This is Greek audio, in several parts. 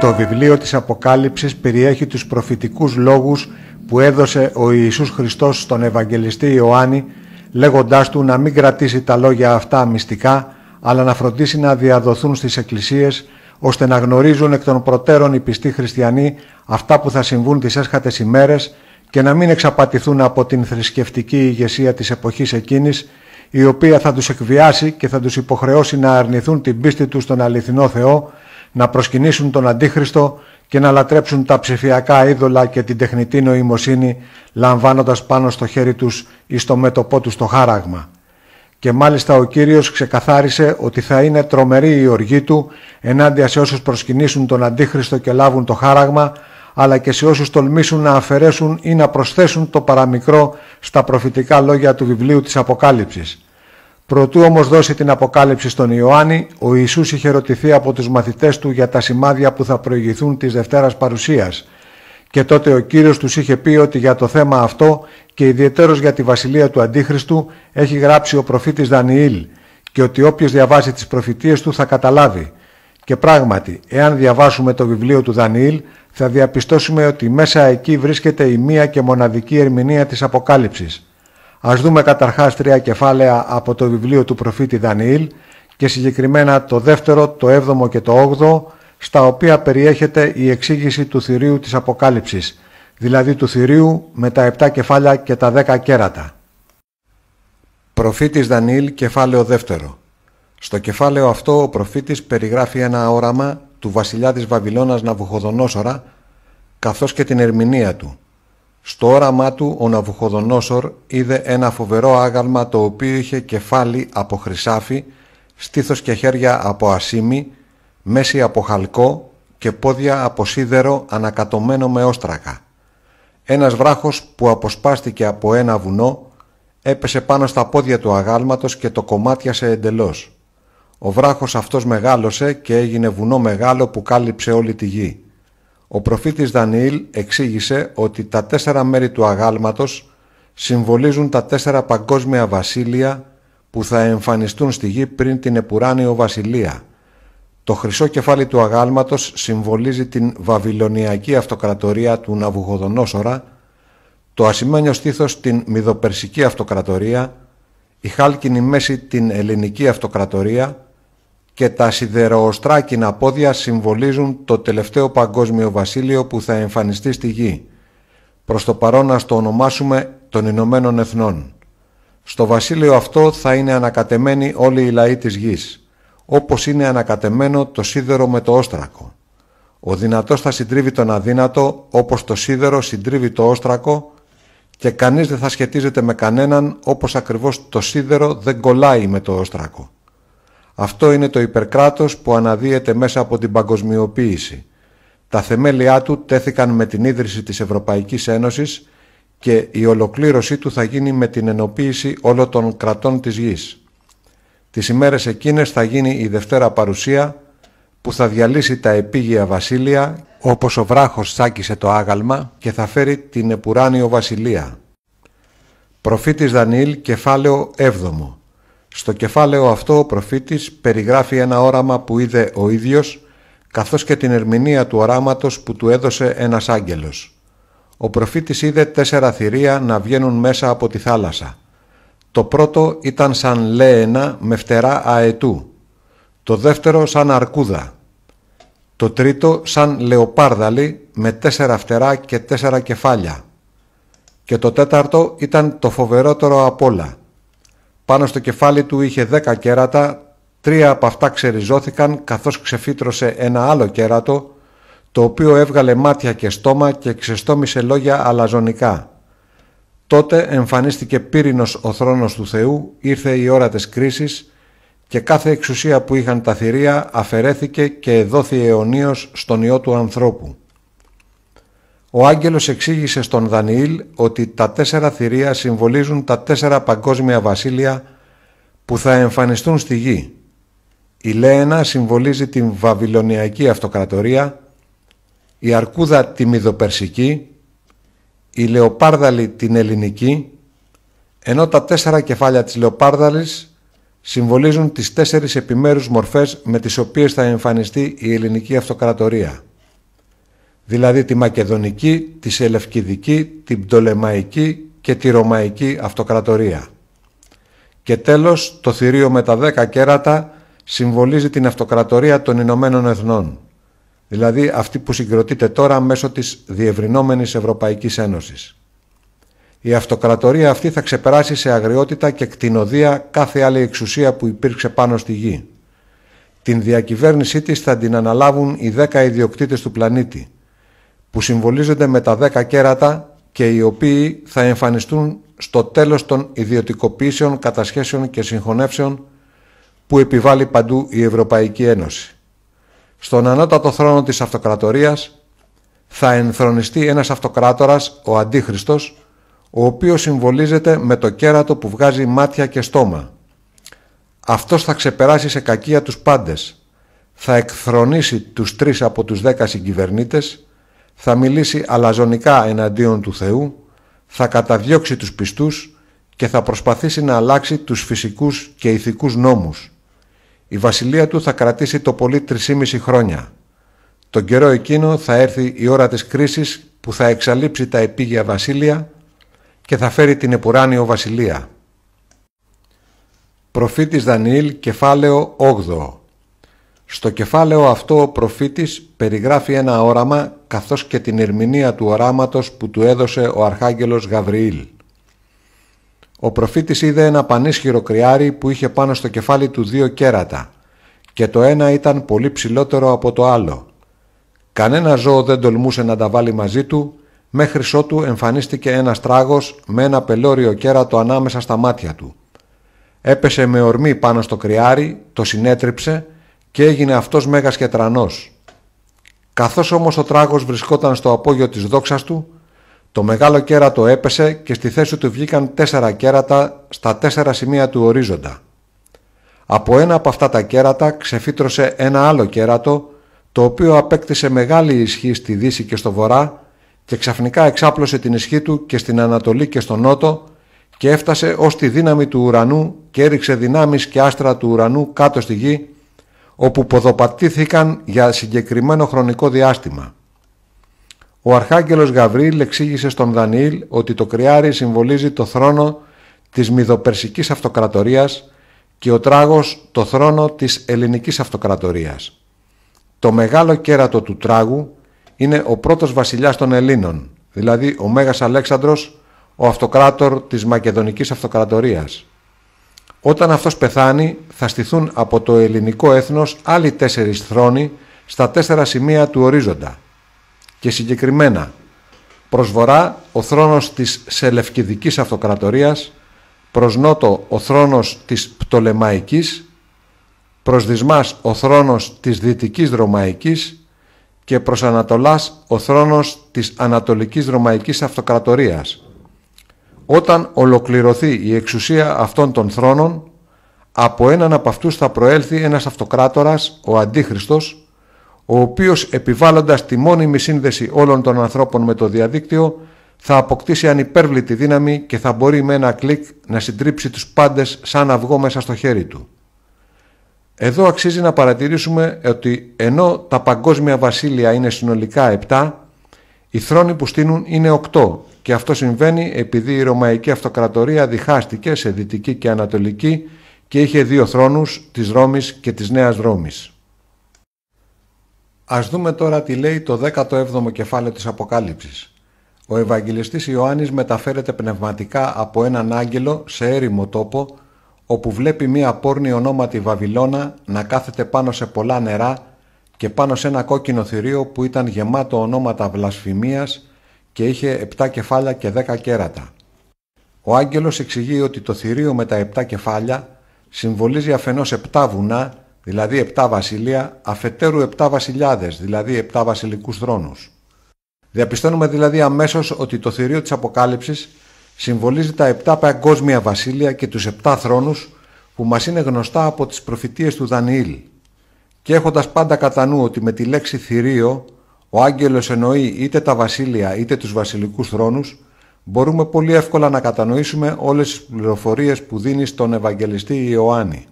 Το βιβλίο της Αποκάλυψης περιέχει τους προφητικούς λόγους που έδωσε ο Ιησούς Χριστός στον Ευαγγελιστή Ιωάννη λέγοντάς του να μην κρατήσει τα λόγια αυτά μυστικά αλλά να φροντίσει να διαδοθούν στις εκκλησίες ώστε να γνωρίζουν εκ των προτέρων οι πιστοί χριστιανοί αυτά που θα συμβούν τις έσχατες ημέρες και να μην εξαπατηθούν από την θρησκευτική ηγεσία της εποχής εκείνης η οποία θα τους εκβιάσει και θα τους υποχρεώσει να αρνηθούν την πίστη τους στον αληθινό Θεό να προσκυνήσουν τον Αντίχριστο και να λατρέψουν τα ψηφιακά είδωλα και την τεχνητή νοημοσύνη λαμβάνοντας πάνω στο χέρι τους ή στο μέτωπό τους το χάραγμα. Και μάλιστα ο Κύριος ξεκαθάρισε ότι θα είναι τρομερή η οργή του ενάντια σε όσους προσκυνήσουν τον Αντίχριστο και λάβουν το χάραγμα, αλλά και σε όσους τολμήσουν να αφαιρέσουν ή να προσθέσουν το παραμικρό στα προφητικά λόγια του βιβλίου της Αποκάλυψης. Προτού όμως δώσει την αποκάλυψη στον Ιωάννη, ο Ιησούς είχε ρωτηθεί από τους μαθητές του για τα σημάδια που θα προηγηθούν της Δευτέρας Παρουσίας και τότε ο Κύριος τους είχε πει ότι για το θέμα αυτό και ιδιαίτερος για τη Βασιλεία του Αντίχριστου έχει γράψει ο προφήτης Δανιήλ και ότι όποιος διαβάσει τις προφητείες του θα καταλάβει. Και πράγματι, εάν διαβάσουμε το βιβλίο του Δανιήλ, θα διαπιστώσουμε ότι μέσα εκεί βρίσκεται η μία και μοναδική ερμηνεία της Αποκάλυψης. Ας δούμε καταρχάς τρία κεφάλαια από το βιβλίο του προφήτη Δανιήλ και συγκεκριμένα το δεύτερο, το έβδομο και το όγδοο, στα οποία περιέχεται η εξήγηση του θηρίου της Αποκάλυψης, δηλαδή του θηρίου με τα επτά κεφάλια και τα δέκα κέρατα. Προφήτης Δανιήλ, κεφάλαιο δεύτερο. Στο κεφάλαιο αυτό ο προφήτης περιγράφει ένα όραμα του βασιλιά της Βαβυλώνας Ναβουχοδονόσορα, καθώς και την ερμηνεία του, στο όραμά του ο Ναβουχοδονόσορ είδε ένα φοβερό άγαλμα το οποίο είχε κεφάλι από χρυσάφι, στήθος και χέρια από ασίμι, μέση από χαλκό και πόδια από σίδερο ανακατωμένο με όστρακα. Ένας βράχος που αποσπάστηκε από ένα βουνό έπεσε πάνω στα πόδια του αγάλματος και το κομμάτιασε εντελώς. Ο βράχος αυτός μεγάλωσε και έγινε βουνό μεγάλο που κάλυψε όλη τη γη. Ο προφήτης Δανιήλ εξήγησε ότι τα τέσσερα μέρη του αγάλματος συμβολίζουν τα τέσσερα παγκόσμια βασίλεια που θα εμφανιστούν στη γη πριν την Επουράνιο Βασιλεία. Το χρυσό κεφάλι του αγάλματος συμβολίζει την βαβυλωνιακή αυτοκρατορία του Ναβουγοδονόσορα, το ασημένιο στήθος την Μηδοπερσική αυτοκρατορία, η χάλκινη μέση την Ελληνική αυτοκρατορία, και τα σιδεροοστράκινα πόδια συμβολίζουν το τελευταίο παγκόσμιο βασίλειο που θα εμφανιστεί στη γη. Προς το παρόν να το ονομάσουμε των Ηνωμένων Εθνών. Στο βασίλειο αυτό θα είναι ανακατεμένοι όλοι οι λαοί της γης, όπως είναι ανακατεμένο το σίδερο με το όστρακο. Ο δυνατός θα συντρίβει τον αδύνατο όπως το σίδερο συντρίβει το όστρακο και κανείς δεν θα σχετίζεται με κανέναν όπως ακριβώς το σίδερο δεν κολλάει με το όστρακο. Αυτό είναι το υπερκράτος που αναδύεται μέσα από την παγκοσμιοποίηση. Τα θεμέλια του τέθηκαν με την ίδρυση της Ευρωπαϊκής Ένωσης και η ολοκλήρωσή του θα γίνει με την ενοποίηση όλων των κρατών της γης. Τις ημέρες εκείνες θα γίνει η Δευτέρα Παρουσία που θα διαλύσει τα επίγεια βασίλεια όπως ο βράχος σάκισε το άγαλμα και θα φέρει την Επουράνιο Βασιλεία. Προφήτης Δανιήλ κεφάλαιο 7 στο κεφάλαιο αυτό ο προφήτης περιγράφει ένα όραμα που είδε ο ίδιος καθώς και την ερμηνεία του οράματος που του έδωσε ένας άγγελος. Ο προφήτης είδε τέσσερα θηρία να βγαίνουν μέσα από τη θάλασσα. Το πρώτο ήταν σαν λέενα με φτερά αετού, το δεύτερο σαν αρκούδα, το τρίτο σαν λεοπάρδαλη με τέσσερα φτερά και τέσσερα κεφάλια και το τέταρτο ήταν το φοβερότερο απ' όλα, πάνω στο κεφάλι του είχε δέκα κέρατα, τρία από αυτά ξεριζώθηκαν καθώς ξεφύτρωσε ένα άλλο κέρατο, το οποίο έβγαλε μάτια και στόμα και ξεστόμισε λόγια αλαζονικά. Τότε εμφανίστηκε πύρινος ο θρόνος του Θεού, ήρθε η ώρα της κρίσης και κάθε εξουσία που είχαν τα θηρία αφαιρέθηκε και εδόθη αιωνίως στον Υιό του ανθρώπου. Ο άγγελος εξήγησε στον Δανιήλ ότι τα τέσσερα θηρία συμβολίζουν τα τέσσερα παγκόσμια βασίλεια που θα εμφανιστούν στη γη. Η Λέενα συμβολίζει την Βαβυλωνιακή Αυτοκρατορία, η Αρκούδα τη Μηδοπερσική, η Λεοπάρδαλη την Ελληνική, ενώ τα τέσσερα κεφάλια της Λεοπάρδαλης συμβολίζουν τις τέσσερις επιμέρους μορφές με τις οποίες θα εμφανιστεί η ελληνική αυτοκρατορία δηλαδή τη Μακεδονική, τη Σελευκηδική, την Πτολεμαϊκή και τη Ρωμαϊκή Αυτοκρατορία. Και τέλος, το θηρίο με τα δέκα κέρατα συμβολίζει την Αυτοκρατορία των Ηνωμένων Εθνών, δηλαδή αυτή που συγκροτείται τώρα μέσω της διευρυνόμενης Ευρωπαϊκής Ένωσης. Η αυτοκρατορία αυτή θα ξεπεράσει σε αγριότητα και κτηνοδία κάθε άλλη εξουσία που υπήρξε πάνω στη γη. Την διακυβέρνησή της θα την αναλάβουν οι δέκα ιδιοκτήτες του πλανήτη – που συμβολίζονται με τα 10 κέρατα και οι οποίοι θα εμφανιστούν στο τέλος των ιδιωτικοποιήσεων, κατασχέσεων και συγχωνεύσεων που επιβάλλει παντού η Ευρωπαϊκή Ένωση. Στον ανώτατο θρόνο της αυτοκρατορίας θα ενθρονιστεί ένας αυτοκράτορας, ο Αντίχριστος, ο οποίος συμβολίζεται με το κέρατο που βγάζει μάτια και στόμα. Αυτός θα ξεπεράσει σε κακία τους πάντες, θα εκθρονίσει τους τρεις από τους δέκα συγκυβερνήτες θα μιλήσει αλαζονικά εναντίον του Θεού, θα καταδιώξει τους πιστούς και θα προσπαθήσει να αλλάξει τους φυσικούς και ηθικούς νόμους. Η βασιλεία του θα κρατήσει το πολύ 3,5 χρόνια. Τον καιρό εκείνο θα έρθει η ώρα της κρίσης που θα εξαλείψει τα επίγεια βασίλεια και θα φέρει την επουράνιο βασιλεία. Προφήτης Δανιήλ, κεφάλαιο 8 στο κεφάλαιο αυτό ο προφήτης περιγράφει ένα όραμα καθώς και την ερμηνεία του οράματος που του έδωσε ο Αρχάγγελος Γαβριήλ. Ο προφήτης είδε ένα πανίσχυρο κρυάρι που είχε πάνω στο κεφάλι του δύο κέρατα και το ένα ήταν πολύ ψηλότερο από το άλλο. Κανένα ζώο δεν τολμούσε να τα βάλει μαζί του, μέχρι ότου εμφανίστηκε ένας τράγος με ένα πελώριο κέρατο ανάμεσα στα μάτια του. Έπεσε με ορμή πάνω στο κρυάρι, το συνέτριψε και έγινε αυτός μέγας και τρανός. Καθώς όμως ο τράγος βρισκόταν στο απόγειο της δόξας του, το μεγάλο κέρατο έπεσε και στη θέση του βγήκαν τέσσερα κέρατα στα τέσσερα σημεία του ορίζοντα. Από ένα από αυτά τα κέρατα ξεφύτρωσε ένα άλλο κέρατο, το οποίο απέκτησε μεγάλη ισχύ στη Δύση και στο Βορρά και ξαφνικά εξάπλωσε την ισχύ του και στην Ανατολή και στον Νότο και έφτασε ως τη δύναμη του ουρανού και έριξε δυνάμεις και άστρα του ουρανού κάτω στη γη όπου ποδοπατήθηκαν για συγκεκριμένο χρονικό διάστημα. Ο Αρχάγγελος Γαβρίλ εξήγησε στον Δανιήλ ότι το κρυάρι συμβολίζει το θρόνο της Μηδοπερσικής Αυτοκρατορίας και ο τράγος το θρόνο της Ελληνικής Αυτοκρατορίας. Το μεγάλο κέρατο του τράγου είναι ο πρώτος βασιλιάς των Ελλήνων, δηλαδή ο Μέγας Αλέξανδρος, ο αυτοκράτορ της Μακεδονικής Αυτοκρατορίας. Όταν αυτός πεθάνει θα στηθούν από το ελληνικό έθνος άλλοι τέσσερις θρόνοι στα τέσσερα σημεία του ορίζοντα. Και συγκεκριμένα, προς βορρά ο θρόνος της Σελευκηδικής Αυτοκρατορίας, προς νότο ο θρόνος της Πτολεμαϊκής, προς δυσμάς ο θρόνος της Δυτικής Ρωμαϊκής και προς Ανατολάς ο θρόνος της Ανατολικής Ρωμαϊκής Αυτοκρατορίας, όταν ολοκληρωθεί η εξουσία αυτών των θρόνων, από έναν από αυτούς θα προέλθει ένας αυτοκράτορας, ο Αντίχριστος, ο οποίος επιβάλλοντας τη μόνιμη σύνδεση όλων των ανθρώπων με το διαδίκτυο, θα αποκτήσει ανυπέρβλητη δύναμη και θα μπορεί με ένα κλικ να συντρίψει τους πάντες σαν αυγό μέσα στο χέρι του. Εδώ αξίζει να παρατηρήσουμε ότι ενώ τα παγκόσμια βασίλεια είναι συνολικά 7, οι θρόνοι που στείνουν είναι 8 και αυτό συμβαίνει επειδή η Ρωμαϊκή Αυτοκρατορία διχάστηκε σε δυτική και ανατολική και είχε δύο θρόνους της Ρώμης και της Νέας Ρώμης. Ας δούμε τώρα τι λέει το 17ο κεφάλαιο της Αποκάλυψης. Ο Ευαγγελιστής Ιωάννης μεταφέρεται πνευματικά από έναν άγγελο σε έρημο τόπο όπου βλέπει μία πόρνη ονόματι Βαβυλώνα να κάθεται πάνω σε πολλά νερά και πάνω σε ένα κόκκινο θηρίο που ήταν γεμάτο ονόματα βλασφημίας και είχε 7 κεφάλια και 10 κέρατα. Ο άγγελος εξηγεί ότι το θηρίο με τα 7 κεφάλια συμβολίζει αφενός 7 βουνά, δηλαδή 7 βασιλεία, αφετέρου 7 βασιλιάδες, δηλαδή 7 βασιλικούς θρόνους. Διαπιστώνουμε δηλαδή αμέσως ότι το θηρίο της Αποκάλυψης συμβολίζει τα 7 παγκόσμια βασίλεια και τους 7 θρόνους που μας είναι γνωστά από τις προφητείες του Δανιήλ. Και έχοντας πάντα κατά νου ότι με τη λέξη θηρίο ο άγγελος εννοεί είτε τα βασίλεια είτε τους βασιλικούς θρόνους, μπορούμε πολύ εύκολα να κατανοήσουμε όλες τις πληροφορίες που δίνει στον Ευαγγελιστή Ιωάννη.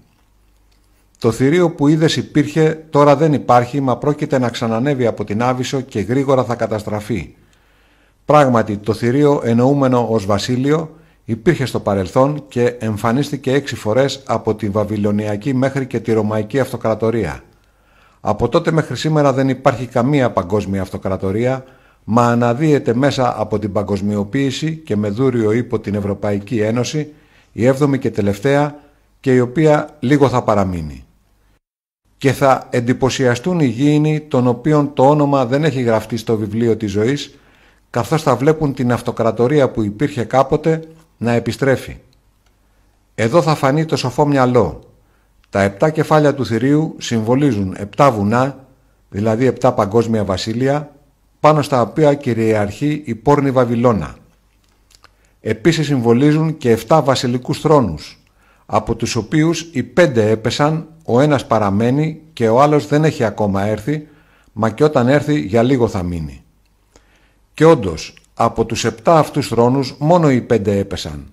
Το θηρίο που είδες υπήρχε, τώρα δεν υπάρχει, μα πρόκειται να ξανανεύει από την Άβυσο και γρήγορα θα καταστραφεί. Πράγματι, το θηρίο εννοούμενο ως βασίλειο υπήρχε στο παρελθόν και εμφανίστηκε έξι φορές από τη Βαβυλωνιακή μέχρι και τη Ρωμαϊκή Αυτοκρατορία – από τότε μέχρι σήμερα δεν υπάρχει καμία παγκόσμια αυτοκρατορία, μα αναδύεται μέσα από την παγκοσμιοποίηση και με δούριο υπό την Ευρωπαϊκή Ένωση, η έβδομη και τελευταία και η οποία λίγο θα παραμείνει. Και θα εντυπωσιαστούν οι γήινοι των οποίων το όνομα δεν έχει γραφτεί στο βιβλίο της ζωής, καθώς θα βλέπουν την αυτοκρατορία που υπήρχε κάποτε να επιστρέφει. Εδώ θα φανεί το σοφό μυαλό, τα επτά κεφάλια του θηρίου συμβολίζουν επτά βουνά, δηλαδή επτά παγκόσμια βασίλεια, πάνω στα οποία κυριαρχεί η πόρνη Βαβυλώνα. Επίσης συμβολίζουν και 7 βασιλικούς θρόνους, από τους οποίους οι πέντε έπεσαν, ο ένας παραμένει και ο άλλος δεν έχει ακόμα έρθει, μα και όταν έρθει για λίγο θα μείνει. Και όντως, από τους επτά αυτούς θρόνους μόνο οι πέντε έπεσαν.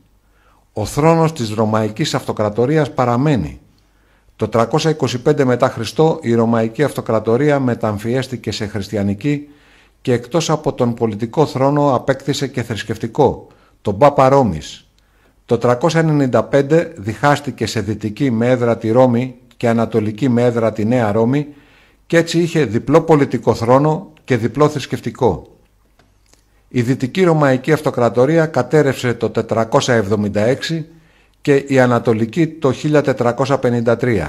Ο θρόνος της Ρωμαϊκής Αυτοκρατορίας παραμένει, το 325 μετά Χριστό η Ρωμαϊκή Αυτοκρατορία μεταμφιέστηκε σε χριστιανική και εκτός από τον πολιτικό θρόνο απέκτησε και θρησκευτικό, τον Πάπα Ρώμης. Το 395 διχάστηκε σε δυτική με έδρα τη Ρώμη και ανατολική με έδρα τη Νέα Ρώμη και έτσι είχε διπλό πολιτικό θρόνο και διπλό θρησκευτικό. Η Δυτική Ρωμαϊκή Αυτοκρατορία κατέρευσε το 476 και η Ανατολική το 1453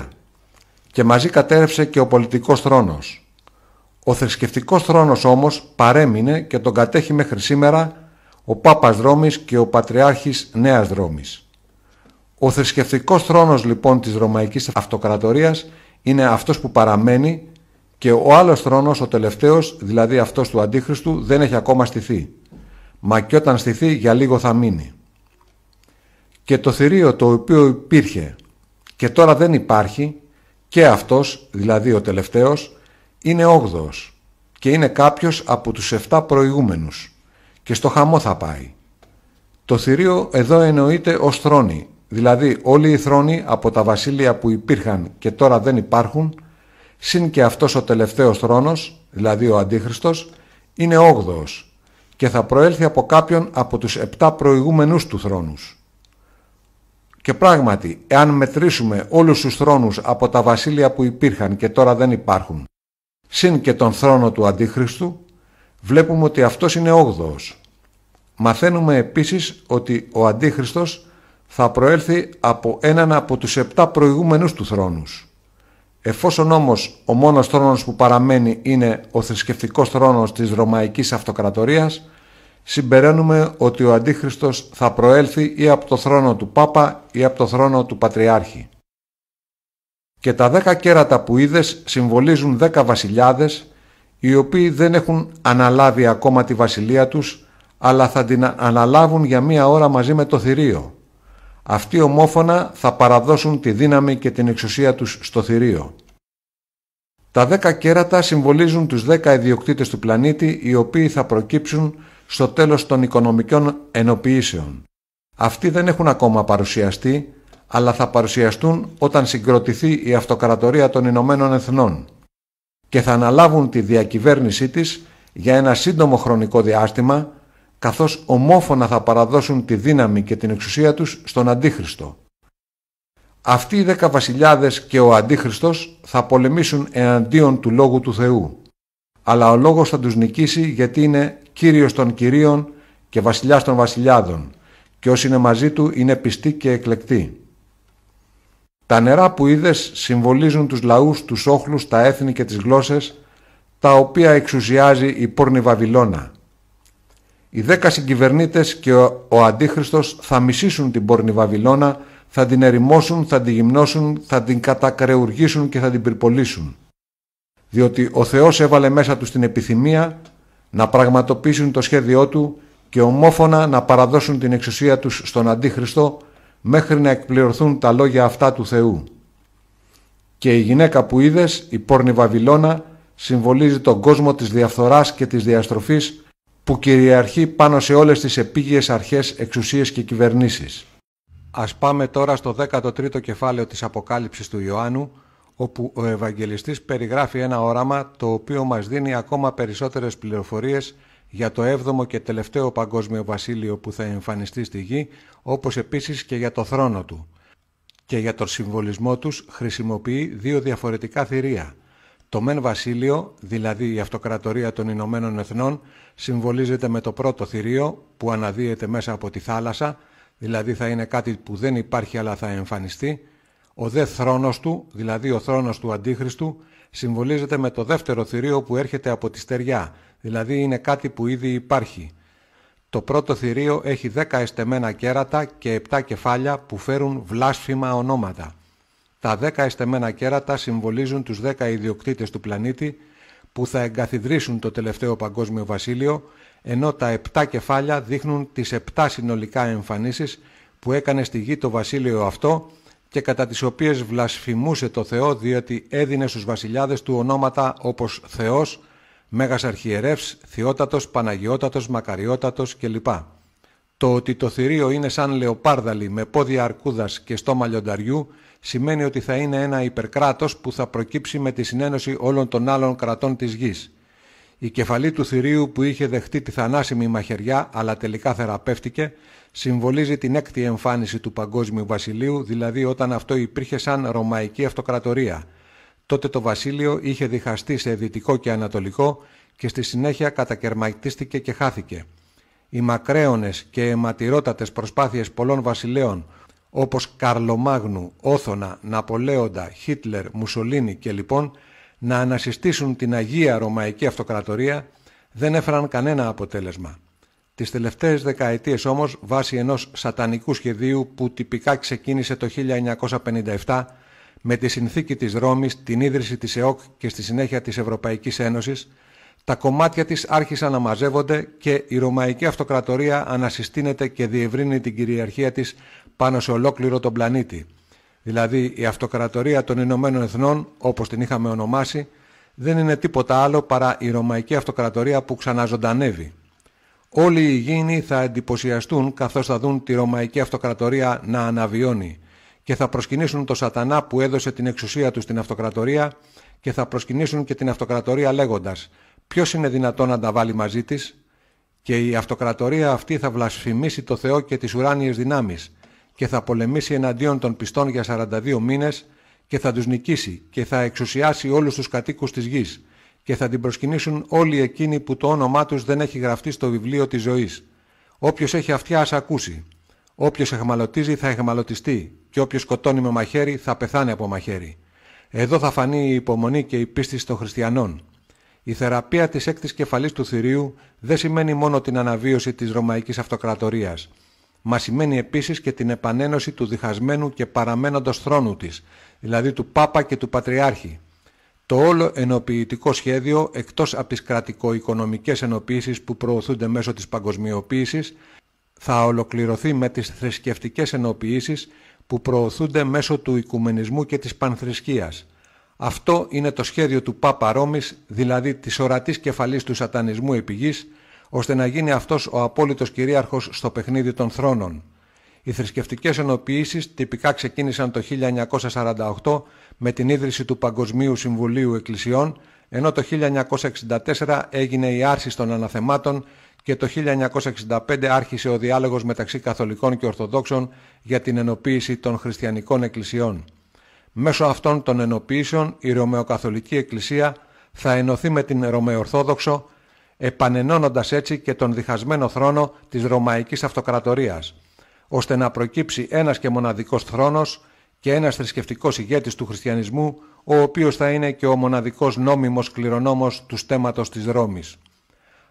και μαζί κατέρευσε και ο πολιτικός θρόνος. Ο θρησκευτικός θρόνος όμως παρέμεινε και τον κατέχει μέχρι σήμερα ο Πάπας Ρώμης και ο Πατριάρχης Νέας Ρώμης. Ο θρησκευτικός θρόνος λοιπόν της Ρωμαϊκής Αυτοκρατορίας είναι αυτός που παραμένει και ο άλλος θρόνος, ο τελευταίος, δηλαδή αυτός του Αντίχριστου, δεν έχει ακόμα στηθεί. Μα και όταν στηθεί για λίγο θα μείνει και το θηρίο το οποίο υπήρχε και τώρα δεν υπάρχει και αυτός, δηλαδή ο τελευταίος, είναι όγδοος και είναι κάποιος από τους 7 προηγούμενους και στο χαμό θα πάει. Το θηρίο εδώ εννοείται ως θρόνη, δηλαδή όλοι οι θρόνοι από τα βασίλεια που υπήρχαν και τώρα δεν υπάρχουν, συν και αυτός ο τελευταίος θρόνος, δηλαδή ο Αντίχριστος, είναι όγδοος και θα προέλθει από κάποιον από τους 7 προηγούμενους του θρόνους. Και πράγματι, εάν μετρήσουμε όλους τους θρόνους από τα βασίλεια που υπήρχαν και τώρα δεν υπάρχουν, συν και τον θρόνο του Αντίχριστου, βλέπουμε ότι αυτός είναι όγδοος. Μαθαίνουμε επίσης ότι ο Αντίχριστος θα προέλθει από έναν από τους επτά προηγούμενους του θρόνους. Εφόσον όμως ο μόνος θρόνος που παραμένει είναι ο θρησκευτικός θρόνος της Ρωμαϊκής Αυτοκρατορίας, συμπεραίνουμε ότι ο Αντίχριστος θα προέλθει ή από το θρόνο του Πάπα ή από το θρόνο του Πατριάρχη. Και τα δέκα κέρατα που είδες συμβολίζουν δέκα βασιλιάδες, οι οποίοι δεν έχουν αναλάβει ακόμα τη βασιλεία τους, αλλά θα την αναλάβουν για μία ώρα μαζί με το θηρίο. Αυτοί ομόφωνα θα παραδώσουν τη δύναμη και την εξουσία τους στο θηρίο. Τα δέκα κέρατα συμβολίζουν τους δέκα ιδιοκτήτες του πλανήτη, οι οποίοι θα προκύψουν στο τέλος των οικονομικών ενοποιήσεων. Αυτοί δεν έχουν ακόμα παρουσιαστεί, αλλά θα παρουσιαστούν όταν συγκροτηθεί η αυτοκρατορία των Ηνωμένων Εθνών και θα αναλάβουν τη διακυβέρνησή της για ένα σύντομο χρονικό διάστημα, καθώς ομόφωνα θα παραδώσουν τη δύναμη και την εξουσία τους στον Αντίχριστο. Αυτοί οι δέκα βασιλιάδες και ο Αντίχριστος θα πολεμήσουν εναντίον του Λόγου του Θεού, αλλά ο Λόγος θα τους νικήσει γιατί είναι Κύριος των Κυρίων και Βασιλιάς των Βασιλιάδων και όσοι είναι μαζί του είναι πιστοί και εκλεκτοί. Τα νερά που είδες συμβολίζουν τους λαούς, τους όχλους, τα έθνη και τις γλώσσες τα οποία εξουσιάζει η πόρνη Βαβυλώνα. Οι δέκα συγκυβερνήτες και ο Αντίχριστος θα μισήσουν την πόρνη Βαβυλώνα, θα την ερημώσουν, θα την γυμνώσουν, θα την κατακρεουργήσουν και θα την πυρπολίσουν. Διότι ο Θεός έβαλε μέσα τους την επιθυμία να πραγματοποιήσουν το σχέδιό του και ομόφωνα να παραδώσουν την εξουσία τους στον Αντίχριστο μέχρι να εκπληρωθούν τα λόγια αυτά του Θεού. Και η γυναίκα που είδες, η πόρνη Βαβυλώνα, συμβολίζει τον κόσμο της διαφθοράς και της διαστροφής που κυριαρχεί πάνω σε όλες τις επίγειες αρχές, εξουσίες και κυβερνήσεις. Ας πάμε τώρα στο 13ο κεφάλαιο της Αποκάλυψης του Ιωάννου, όπου ο Ευαγγελιστής περιγράφει ένα όραμα το οποίο μας δίνει ακόμα περισσότερες πληροφορίες για το 7ο και τελευταίο παγκόσμιο βασίλειο που θα εμφανιστεί στη γη, όπως επίσης και για το θρόνο του. Και για τον συμβολισμό τους χρησιμοποιεί δύο διαφορετικά θηρία. Το μεν βασίλειο, δηλαδή η αυτοκρατορία των Ηνωμένων Εθνών, συμβολίζεται με το πρώτο θηρίο που αναδύεται μέσα από τη θάλασσα, δηλαδή θα είναι κάτι που δεν υπάρχει αλλά θα εμφανιστεί, ο δε θρόνος του, δηλαδή ο θρόνος του Αντίχριστου, συμβολίζεται με το δεύτερο θηρίο που έρχεται από τη στεριά, δηλαδή είναι κάτι που ήδη υπάρχει. Το πρώτο θηρίο έχει δέκα εστεμένα κέρατα και επτά κεφάλια που φέρουν βλάσφημα ονόματα. Τα δέκα εστεμένα κέρατα συμβολίζουν τους δέκα ιδιοκτήτες του πλανήτη που θα εγκαθιδρύσουν το τελευταίο παγκόσμιο βασίλειο, ενώ τα επτά κεφάλια δείχνουν τις επτά συνολικά εμφανίσεις που έκανε στη γη το βασίλειο αυτό και κατά τις οποίες βλασφημούσε το Θεό διότι έδινε στους βασιλιάδες του ονόματα όπως Θεός, Μέγας Αρχιερεύς, Θεότατος, Παναγιώτατος, Μακαριώτατος κλπ. Το ότι το θηρίο είναι σαν λεοπάρδαλι με πόδια αρκούδας και στόμα λιονταριού σημαίνει ότι θα είναι ένα υπερκράτος που θα προκύψει με τη συνένωση όλων των άλλων κρατών της γης. Η κεφαλή του θηρίου που είχε δεχτεί τη θανάσιμη μαχαιριά αλλά τελικά θεραπεύτηκε συμβολίζει την έκτη εμφάνιση του παγκόσμιου βασιλείου δηλαδή όταν αυτό υπήρχε σαν ρωμαϊκή αυτοκρατορία. Τότε το βασίλειο είχε διχαστεί σε δυτικό και ανατολικό και στη συνέχεια κατακαιρματίστηκε και χάθηκε. Οι μακραίωνες και αιματηρότατες προσπάθειες πολλών βασιλέων όπως Καρλομάγνου, Όθωνα, Ναπολέοντα, Χίτλερ, Μουσολίνη και να ανασυστήσουν την Αγία Ρωμαϊκή Αυτοκρατορία δεν έφεραν κανένα αποτέλεσμα. Τις τελευταίες δεκαετίες όμως, βάσει ενός σατανικού σχεδίου που τυπικά ξεκίνησε το 1957 με τη συνθήκη της Ρώμης, την ίδρυση της ΕΟΚ και στη συνέχεια της Ευρωπαϊκής Ένωσης, τα κομμάτια της άρχισαν να μαζεύονται και η Ρωμαϊκή Αυτοκρατορία ανασυστήνεται και διευρύνει την κυριαρχία της πάνω σε ολόκληρο τον πλανήτη. Δηλαδή η αυτοκρατορία των Ηνωμένων Εθνών, όπως την είχαμε ονομάσει, δεν είναι τίποτα άλλο παρά η Ρωμαϊκή Αυτοκρατορία που ξαναζωντανεύει. Όλοι οι υγιεινοί θα εντυπωσιαστούν καθώς θα δουν τη Ρωμαϊκή Αυτοκρατορία να αναβιώνει και θα προσκυνήσουν το σατανά που έδωσε την εξουσία του στην αυτοκρατορία και θα προσκυνήσουν και την αυτοκρατορία λέγοντας «Ποιος είναι δυνατόν να τα βάλει μαζί της» και η αυτοκρατορία αυτή θα βλασφημίσει το Θεό και τις ουράνιες δυνάμεις και θα πολεμήσει εναντίον των πιστών για 42 μήνες και θα τους νικήσει και θα εξουσιάσει όλους τους κατοίκους της γης και θα την προσκυνήσουν όλοι εκείνοι που το όνομά τους δεν έχει γραφτεί στο βιβλίο της ζωής. Όποιος έχει αυτιά ας ακούσει. Όποιος εχμαλωτίζει θα εχμαλωτιστεί και όποιος σκοτώνει με μαχαίρι θα πεθάνει από μαχαίρι. Εδώ θα φανεί η υπομονή και η πίστη των χριστιανών. Η θεραπεία της έκτης κεφαλής του θηρίου δεν σημαίνει μόνο την αναβίωση της Ρωμαϊκής αυτοκρατορίας. Μα σημαίνει επίσης και την επανένωση του διχασμένου και παραμένοντος θρόνου της, δηλαδή του Πάπα και του Πατριάρχη. Το όλο ενοποιητικό σχέδιο, εκτός από τις κρατικο-οικονομικές ενοποίησεις που προωθούνται μέσω της παγκοσμιοποίησης, θα ολοκληρωθεί με τις θρησκευτικές ενοποιήσεις που προωθούνται μέσω του οικουμενισμού και της πανθρησκείας. Αυτό είναι το σχέδιο του Πάπα Ρώμης, δηλαδή της ορατής κεφαλής του σατανισμού επιγής, ώστε να γίνει αυτός ο απόλυτος κυρίαρχος στο παιχνίδι των θρόνων. Οι θρησκευτικές ενοποιήσεις τυπικά ξεκίνησαν το 1948 με την ίδρυση του Παγκοσμίου Συμβουλίου Εκκλησιών, ενώ το 1964 έγινε η άρση των αναθεμάτων και το 1965 άρχισε ο διάλογος μεταξύ Καθολικών και Ορθοδόξων για την ενοποίηση των χριστιανικών εκκλησιών. Μέσω αυτών των ενοποιήσεων η Ρωμαιοκαθολική Εκκλησία θα ενωθεί με την Ρωμαιορθόδοξο επανενώνοντας έτσι και τον διχασμένο θρόνο της Ρωμαϊκής Αυτοκρατορίας, ώστε να προκύψει ένας και μοναδικός θρόνος και ένας θρησκευτικός ηγέτης του χριστιανισμού, ο οποίος θα είναι και ο μοναδικός νόμιμος κληρονόμος του στέματος της Ρώμης.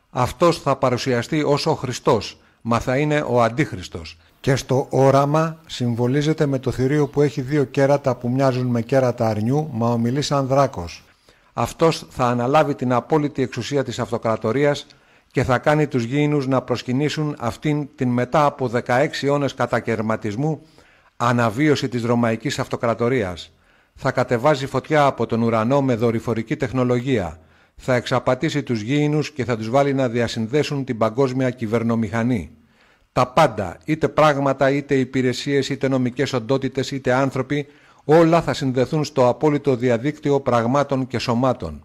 Αυτός θα παρουσιαστεί ως ο Χριστός, μα θα είναι ο Αντίχριστος. Και στο όραμα συμβολίζεται με το θηρίο που έχει δύο κέρατα που μοιάζουν με κέρατα αρνιού, μα ομιλεί σαν δράκος αυτός θα αναλάβει την απόλυτη εξουσία της αυτοκρατορίας και θα κάνει τους γήινους να προσκυνήσουν αυτήν την μετά από 16 αιώνες κατακαιρματισμού αναβίωση της Ρωμαϊκής Αυτοκρατορίας. Θα κατεβάζει φωτιά από τον ουρανό με δορυφορική τεχνολογία. Θα εξαπατήσει τους γήινους και θα τους βάλει να διασυνδέσουν την παγκόσμια κυβερνομηχανή. Τα πάντα, είτε πράγματα, είτε υπηρεσίες, είτε νομικές οντότητες, είτε άνθρωποι, Όλα θα συνδεθούν στο απόλυτο διαδίκτυο πραγμάτων και σωμάτων.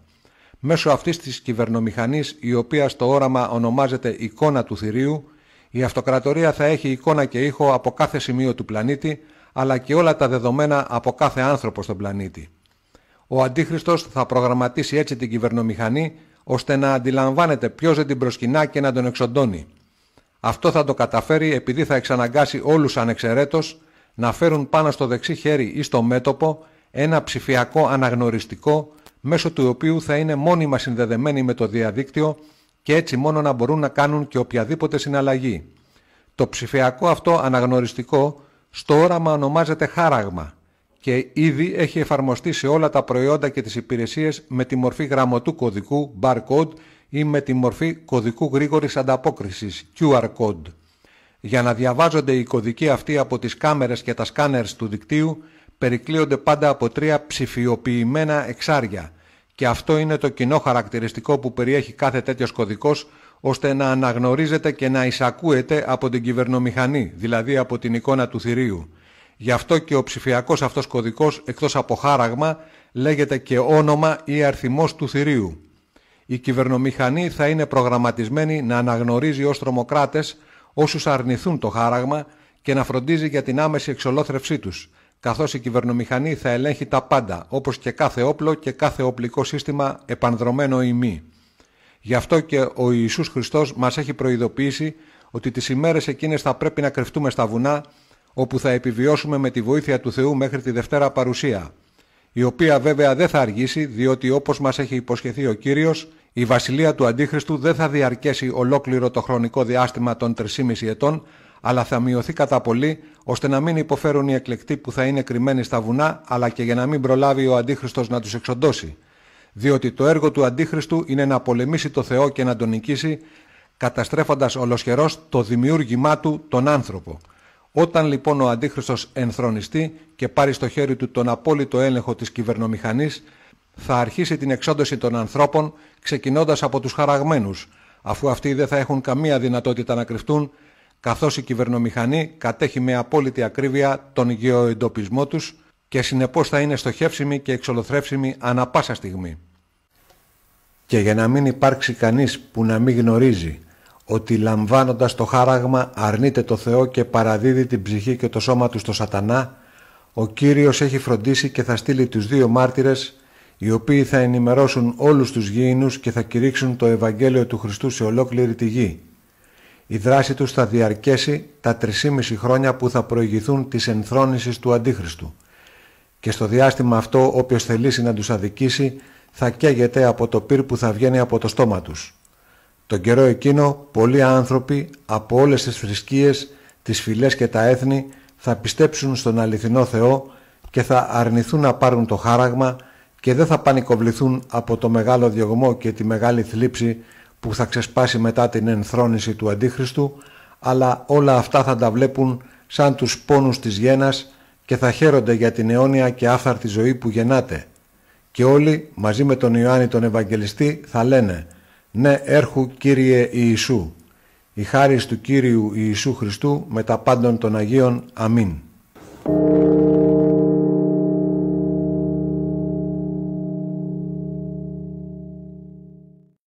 Μέσω αυτής της κυβερνομηχανής, η οποία στο όραμα ονομάζεται εικόνα του θηρίου, η αυτοκρατορία θα έχει εικόνα και ήχο από κάθε σημείο του πλανήτη, αλλά και όλα τα δεδομένα από κάθε άνθρωπο στον πλανήτη. Ο Αντίχριστος θα προγραμματίσει έτσι την κυβερνομηχανή, ώστε να αντιλαμβάνεται ποιος δεν την προσκυνά και να τον εξοντώνει. Αυτό θα το καταφέρει επειδή θα εξαναγκάσει όλους ανεξαιρέτως να φέρουν πάνω στο δεξί χέρι ή στο μέτωπο ένα ψηφιακό αναγνωριστικό μέσω του οποίου θα είναι μόνιμα συνδεδεμένοι με το διαδίκτυο και έτσι μόνο να μπορούν να κάνουν και οποιαδήποτε συναλλαγή. Το ψηφιακό αυτό αναγνωριστικό στο όραμα ονομάζεται χάραγμα και ήδη έχει εφαρμοστεί σε όλα τα προϊόντα και τις υπηρεσίες με τη μορφή γραμματού κωδικού barcode ή με τη μορφή κωδικού γρήγορης ανταπόκρισης QR code. Για να διαβάζονται οι κωδικοί αυτοί από τις κάμερες και τα σκάνερς του δικτύου, περικλείονται πάντα από τρία ψηφιοποιημένα εξάρια. Και αυτό είναι το κοινό χαρακτηριστικό που περιέχει κάθε τέτοιος κωδικός, ώστε να αναγνωρίζεται και να εισακούεται από την κυβερνομηχανή, δηλαδή από την εικόνα του θηρίου. Γι' αυτό και ο ψηφιακός αυτός κωδικός, εκτός από χάραγμα, λέγεται και όνομα ή αριθμός του θηρίου. Η κυβερνομηχανή θα είναι προγραμματισμένη να αναγνωρίζει ως τρομοκράτες όσους αρνηθούν το χάραγμα και να φροντίζει για την άμεση εξολόθρευσή τους, καθώς η κυβερνομηχανή θα ελέγχει τα πάντα, όπως και κάθε όπλο και κάθε οπλικό σύστημα επανδρομένο ή μη. Γι' αυτό και ο Ιησούς Χριστός μας έχει προειδοποιήσει ότι τις ημέρες εκείνες θα πρέπει να κρυφτούμε στα βουνά, όπου θα επιβιώσουμε με τη βοήθεια του Θεού μέχρι τη Δευτέρα Παρουσία η οποία βέβαια δεν θα αργήσει διότι όπως μας έχει υποσχεθεί ο Κύριος, η βασιλεία του Αντίχριστου δεν θα διαρκέσει ολόκληρο το χρονικό διάστημα των 3,5 ετών, αλλά θα μειωθεί κατά πολύ ώστε να μην υποφέρουν οι εκλεκτοί που θα είναι κρυμμένοι στα βουνά, αλλά και για να μην προλάβει ο Αντίχριστος να τους εξοντώσει. Διότι το έργο του Αντίχριστου είναι να πολεμήσει το Θεό και να τον νικήσει, καταστρέφοντας ολοσχερός το δημιούργημά του τον άνθρωπο. Όταν λοιπόν ο Αντίχριστος ενθρονιστεί και πάρει στο χέρι του τον απόλυτο έλεγχο της κυβερνομηχανής, θα αρχίσει την εξόντωση των ανθρώπων ξεκινώντας από τους χαραγμένους, αφού αυτοί δεν θα έχουν καμία δυνατότητα να κρυφτούν, καθώς η κυβερνομηχανή κατέχει με απόλυτη ακρίβεια τον γεωεντοπισμό τους και συνεπώς θα είναι στοχεύσιμη και εξολοθρεύσιμη ανα πάσα στιγμή. Και για να μην υπάρξει κανείς που να μην γνωρίζει ότι λαμβάνοντας το χάραγμα αρνείται το Θεό και παραδίδει την ψυχή και το σώμα τους στο σατανά, ο Κύριος έχει φροντίσει και θα στείλει τους δύο μάρτυρες, οι οποίοι θα ενημερώσουν όλους τους γήινους και θα κηρύξουν το Ευαγγέλιο του Χριστού σε ολόκληρη τη γη. Η δράση τους θα διαρκέσει τα 3,5 χρόνια που θα προηγηθούν της ενθρόνησης του Αντίχριστου. Και στο διάστημα αυτό όποιος θελήσει να τους αδικήσει θα καίγεται από το πυρ που θα βγαίνει από το στόμα τους. Τον καιρό εκείνο πολλοί άνθρωποι από όλες τις θρησκείες, τις φυλές και τα έθνη θα πιστέψουν στον αληθινό Θεό και θα αρνηθούν να πάρουν το χάραγμα και δεν θα πανικοβληθούν από το μεγάλο διωγμό και τη μεγάλη θλίψη που θα ξεσπάσει μετά την ενθρόνηση του Αντίχριστου, αλλά όλα αυτά θα τα βλέπουν σαν τους πόνους της γένας και θα χαίρονται για την αιώνια και άφθαρτη ζωή που γεννάται. Και όλοι μαζί με τον Ιωάννη τον Ευαγγελιστή θα λένε ναι, έρχου Κύριε Ιησού, η χάρις του Κύριου Ιησού Χριστού με τα πάντων των Αγίων. Αμήν.